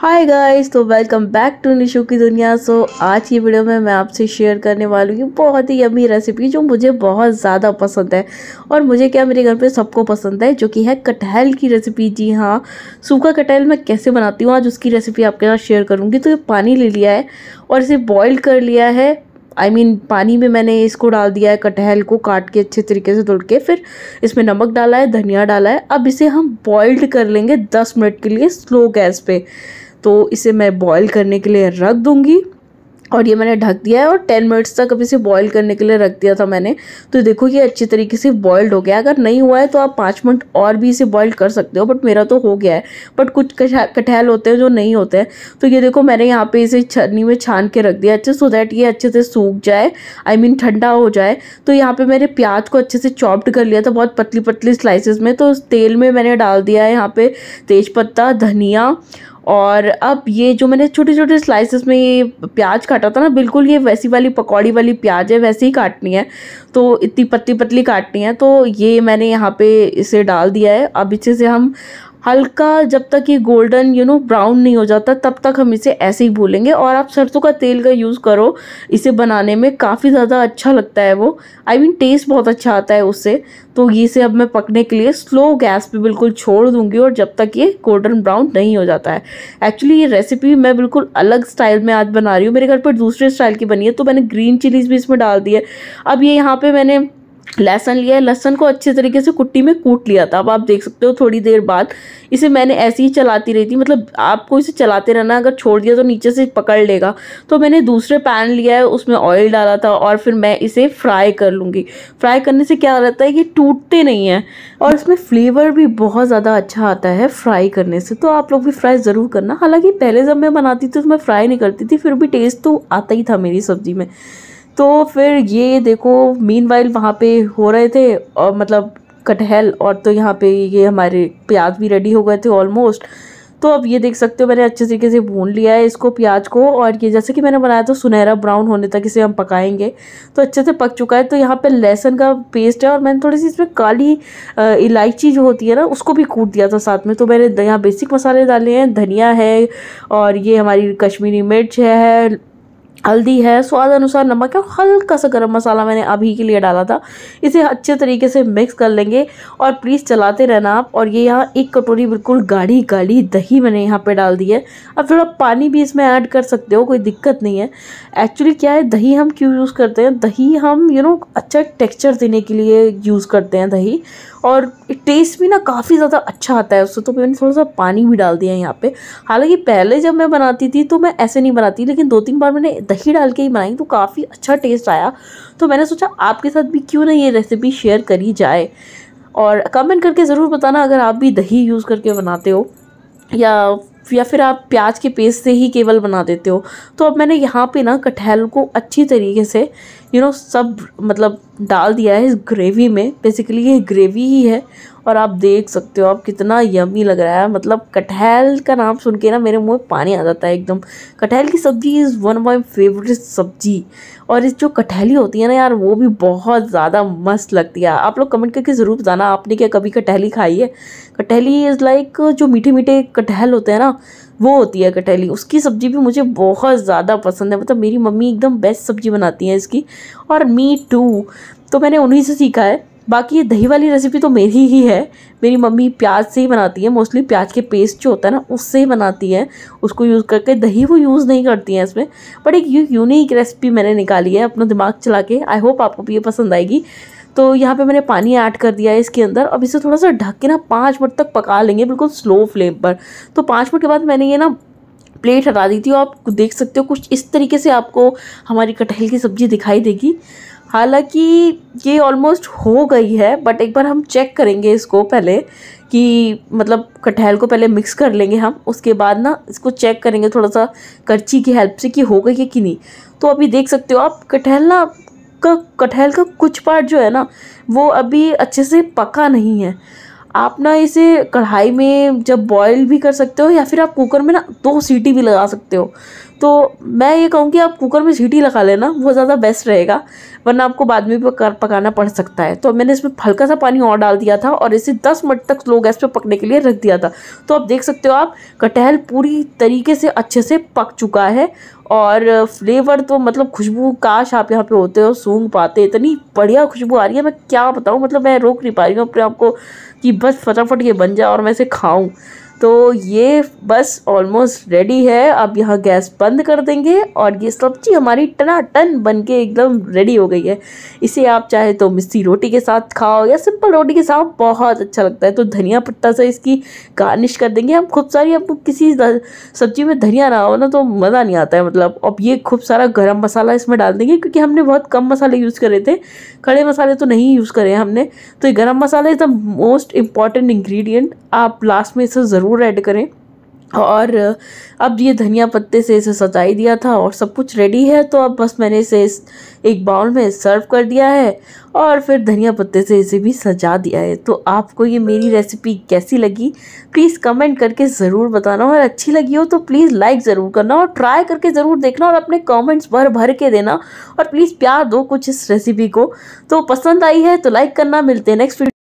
हाय guys तो welcome back to Nishu की दुनिया सो आज की वीडियो में मैं आपसे शेयर करने वाली हूँ बहुत ही अमी रेसिपी जो मुझे बहुत ज़्यादा पसंद है और मुझे क्या मेरे घर पे सबको पसंद है जो कि है कटहल की रेसिपी जी हाँ सूखा कटहल मैं कैसे बनाती हूँ आज उसकी रेसिपी आपके साथ शेयर करूँगी तो ये पानी ले लिया है और इसे बॉयल कर लिया है आई I मीन mean, पानी में मैंने इसको डाल दिया है कटहल को काट के अच्छे तरीके से धुल के फिर इसमें नमक डाला है धनिया डाला है अब इसे हम बॉइल्ड कर लेंगे दस मिनट के लिए स्लो गैस पे तो इसे मैं बॉईल करने के लिए रख दूँगी और ये मैंने ढक दिया है और टेन मिनट्स तक अब इसे बॉईल करने के लिए रख दिया था मैंने तो देखो ये अच्छे तरीके से बॉयल्ड हो गया अगर नहीं हुआ है तो आप पाँच मिनट और भी इसे बॉईल कर सकते हो बट मेरा तो हो गया है बट कुछ कटहल होते हैं जो नहीं होते हैं तो ये देखो मैंने यहाँ पे इसे छन्नी में छान के रख दिया अच्छे सो दैट ये अच्छे से सूख जाए आई I मीन mean, ठंडा हो जाए तो यहाँ पर मैंने प्याज को अच्छे से चॉप्ड कर लिया था बहुत पतली पतली स्लाइसिस में तो तेल में मैंने डाल दिया है यहाँ पर तेज धनिया और अब ये जो मैंने छोटे छोटे स्लाइसेस में ये प्याज काटा था ना बिल्कुल ये वैसी वाली पकौड़ी वाली प्याज है वैसे ही काटनी है तो इतनी पतली पतली काटनी है तो ये मैंने यहाँ पे इसे डाल दिया है अब इसे से हम हल्का जब तक ये गोल्डन यू नो ब्राउन नहीं हो जाता तब तक हम इसे ऐसे ही भूलेंगे और आप सरसों का तेल का यूज़ करो इसे बनाने में काफ़ी ज़्यादा अच्छा लगता है वो I I mean mean, taste बहुत अच्छा आता है उससे तो ये से अब मैं पकने के लिए स्लो गैस पे बिल्कुल छोड़ दूंगी और जब तक ये गोल्डन ब्राउन नहीं हो जाता है एक्चुअली ये रेसिपी मैं बिल्कुल अलग स्टाइल में आज बना रही हूँ मेरे घर पर दूसरे स्टाइल की बनी है तो मैंने ग्रीन चिलीज़ भी इसमें डाल दी है अब ये यहाँ पर मैंने लहसन लिया है लहसन को अच्छे तरीके से कुट्टी में कूट लिया था अब आप देख सकते हो थोड़ी देर बाद इसे मैंने ऐसे ही चलाती रही थी मतलब आपको इसे चलाते रहना अगर छोड़ दिया तो नीचे से पकड़ लेगा तो मैंने दूसरे पैन लिया है उसमें ऑयल डाला था और फिर मैं इसे फ्राई कर लूँगी फ्राई करने से क्या रहता है कि टूटते नहीं हैं और इसमें फ्लेवर भी बहुत ज़्यादा अच्छा आता है फ्राई करने से तो आप लोग भी फ्राई ज़रूर करना हालाँकि पहले जब मैं बनाती थी तो मैं फ्राई नहीं करती थी फिर भी टेस्ट तो आता ही था मेरी सब्ज़ी में तो फिर ये देखो मीन वाइल वहाँ पर हो रहे थे और मतलब कटहल और तो यहाँ पे ये हमारे प्याज भी रेडी हो गए थे ऑलमोस्ट तो अब ये देख सकते हो मैंने अच्छे तरीके से भून लिया है इसको प्याज को और ये जैसे कि मैंने बनाया था सुनहरा ब्राउन होने तक इसे हम पकाएंगे तो अच्छे से पक चुका है तो यहाँ पे लहसुन का पेस्ट है और मैंने थोड़ी सी इसमें काली इलायची जो होती है ना उसको भी कूट दिया था साथ में तो मैंने यहाँ बेसिक मसाले डाले हैं धनिया है और ये हमारी कश्मीरी मिर्च है हल्दी है स्वाद अनुसार नमक है हल्का सा गरम मसाला मैंने अभी के लिए डाला था इसे अच्छे तरीके से मिक्स कर लेंगे और प्लीज़ चलाते रहना आप और ये यहाँ एक कटोरी बिल्कुल गाढ़ी गाढ़ी दही मैंने यहाँ पे डाल दी है अब थोड़ा पानी भी इसमें ऐड कर सकते हो कोई दिक्कत नहीं है एक्चुअली क्या है दही हम क्यों यूज़ करते हैं दही हम यू नो अच्छा टेक्स्चर देने के लिए यूज़ करते हैं दही और टेस्ट भी ना काफ़ी ज़्यादा अच्छा आता है उससे तो मैंने थोड़ा सा पानी भी डाल दिया है यहाँ पर हालाँकि पहले जब मैं बनाती थी तो मैं ऐसे नहीं बनाती लेकिन दो तीन बार मैंने दही डाल के ही बनाई तो काफ़ी अच्छा टेस्ट आया तो मैंने सोचा आपके साथ भी क्यों ना ये रेसिपी शेयर करी जाए और कमेंट करके ज़रूर बताना अगर आप भी दही यूज़ करके बनाते हो या या फिर आप प्याज के पेस्ट से ही केवल बना देते हो तो अब मैंने यहाँ पे ना कटहल को अच्छी तरीके से यू नो सब मतलब डाल दिया है इस ग्रेवी में बेसिकली ये ग्रेवी ही है और आप देख सकते हो आप कितना यमी लग रहा है मतलब कटहल का नाम सुन के ना मेरे मुंह में पानी आ जाता है एकदम कटहल की सब्ज़ी is one of my favourite सब्ज़ी और इस जो कटहली होती है ना यार वो भी बहुत ज़्यादा मस्त लगती है आप लोग कमेंट करके ज़रूर बताना आपने क्या कभी कटहली खाई है कटहली इज़ लाइक जो मीठे मीठे कटहल होते हैं ना वो होती है कटहली उसकी सब्ज़ी भी मुझे बहुत ज़्यादा पसंद है मतलब मेरी मम्मी एकदम बेस्ट सब्ज़ी बनाती हैं इसकी और मी टू तो मैंने उन्हीं से सीखा है बाकी ये दही वाली रेसिपी तो मेरी ही है मेरी मम्मी प्याज से ही बनाती है मोस्टली प्याज के पेस्ट जो होता है ना उससे ही बनाती है उसको यूज़ करके दही वो यूज़ नहीं करती हैं इसमें बट एक यूनिक रेसिपी मैंने निकाली है अपना दिमाग चला के आई होप आपको भी ये पसंद आएगी तो यहाँ पे मैंने पानी ऐड कर दिया है इसके अंदर अब इसे थोड़ा सा ढक के ना पाँच मिनट तक पका लेंगे बिल्कुल स्लो फ्लेम पर तो पाँच मिनट के बाद मैंने ये ना प्लेट हटा दी थी और आप देख सकते हो कुछ इस तरीके से आपको हमारी कटहल की सब्ज़ी दिखाई देगी हालांकि ये ऑलमोस्ट हो गई है बट एक बार हम चेक करेंगे इसको पहले कि मतलब कटहल को पहले मिक्स कर लेंगे हम उसके बाद ना इसको चेक करेंगे थोड़ा सा करछी की हेल्प से कि हो गई है कि नहीं तो अभी देख सकते हो आप कटहल ना का कटहल का कुछ पार्ट जो है ना वो अभी अच्छे से पका नहीं है आप ना इसे कढ़ाई में जब बॉईल भी कर सकते हो या फिर आप कुकर में ना दो सीटी भी लगा सकते हो तो मैं ये कहूँ कि आप कुकर में सीटी लगा लेना वो ज़्यादा बेस्ट रहेगा वरना आपको बाद में पका पकाना पड़ सकता है तो मैंने इसमें हल्का सा पानी और डाल दिया था और इसे 10 मिनट तक स्लो गैस पे पकने के लिए रख दिया था तो आप देख सकते हो आप कटहल पूरी तरीके से अच्छे से पक चुका है और फ्लेवर तो मतलब खुशबू काश आप यहाँ पे होते हो सूंघ पाते इतनी बढ़िया खुशबू आ रही है मैं क्या बताऊँ मतलब मैं रोक नहीं पा रही हूँ अपने आपको कि बस फटाफट ये बन जाए और मैं इसे खाऊँ तो ये बस ऑलमोस्ट रेडी है अब यहाँ गैस बंद कर देंगे और ये सब्जी हमारी टनाटन बन के एकदम रेडी हो गई है इसे आप चाहे तो मिस्सी रोटी के साथ खाओ या सिंपल रोटी के साथ बहुत अच्छा लगता है तो धनिया पत्ता से इसकी गार्निश कर देंगे हम खूब सारी आपको किसी सब्जी में धनिया ना हो ना तो मज़ा नहीं आता है मतलब अब ये खूब सारा गर्म मसाला इसमें डाल देंगे क्योंकि हमने बहुत कम मसाले यूज़ करे थे खड़े मसाले तो नहीं यूज़ करे हमने तो ये garam masala is the most important ingredient आप लास्ट में इसे ज़रूर ज़रूर ऐड करें और अब ये धनिया पत्ते से इसे सजाई दिया था और सब कुछ रेडी है तो अब बस मैंने इसे इस एक बाउल में सर्व कर दिया है और फिर धनिया पत्ते से इसे भी सजा दिया है तो आपको ये मेरी रेसिपी कैसी लगी प्लीज़ कमेंट करके ज़रूर बताना और अच्छी लगी हो तो प्लीज़ लाइक ज़रूर करना और ट्राई करके ज़रूर देखना और अपने कमेंट्स भर भर के देना और प्लीज़ प्यार दो कुछ इस रेसिपी को तो पसंद आई है तो लाइक करना मिलते हैं नेक्स्ट